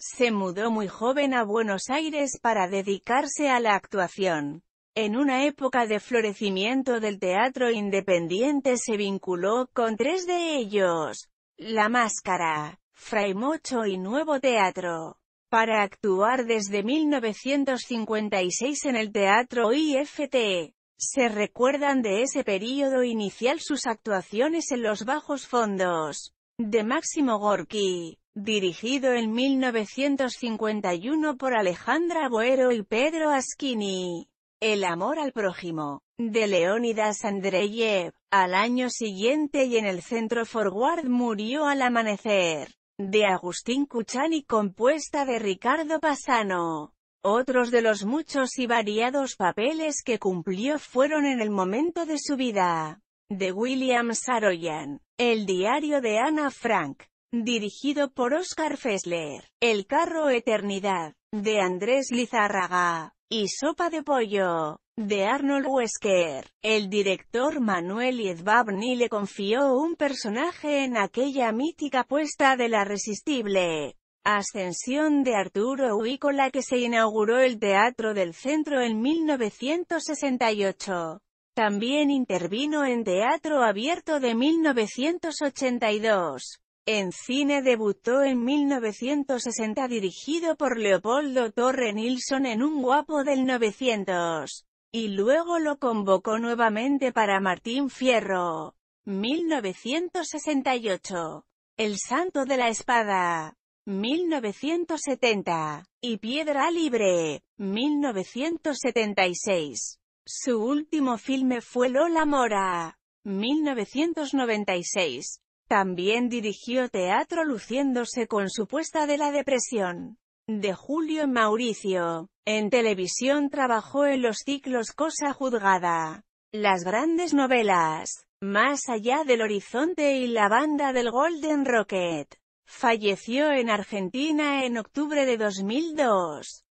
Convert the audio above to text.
Se mudó muy joven a Buenos Aires para dedicarse a la actuación. En una época de florecimiento del teatro independiente se vinculó con tres de ellos, La Máscara, Fray Mocho y Nuevo Teatro, para actuar desde 1956 en el Teatro IFT. Se recuerdan de ese período inicial sus actuaciones en los bajos fondos, de Máximo Gorky dirigido en 1951 por Alejandra Boero y Pedro Asquini. El amor al prójimo, de Leónidas Andreyev, al año siguiente y en el Centro Forward murió al amanecer, de Agustín Cuchani compuesta de Ricardo Pasano. Otros de los muchos y variados papeles que cumplió fueron en el momento de su vida. De William Saroyan, El diario de Anna Frank, Dirigido por Oscar Fessler. El carro Eternidad, de Andrés Lizárraga. Y Sopa de Pollo, de Arnold Wesker. El director Manuel Yedbabni le confió un personaje en aquella mítica puesta de la resistible ascensión de Arturo Uy la que se inauguró el Teatro del Centro en 1968. También intervino en Teatro Abierto de 1982. En cine debutó en 1960 dirigido por Leopoldo Torre Nilsson en Un guapo del 900, y luego lo convocó nuevamente para Martín Fierro. 1968. El Santo de la Espada. 1970. Y Piedra Libre. 1976. Su último filme fue Lola Mora. 1996. También dirigió teatro luciéndose con su puesta de la depresión de Julio Mauricio. En televisión trabajó en los ciclos Cosa Juzgada, Las Grandes Novelas, Más Allá del Horizonte y La Banda del Golden Rocket. Falleció en Argentina en octubre de 2002.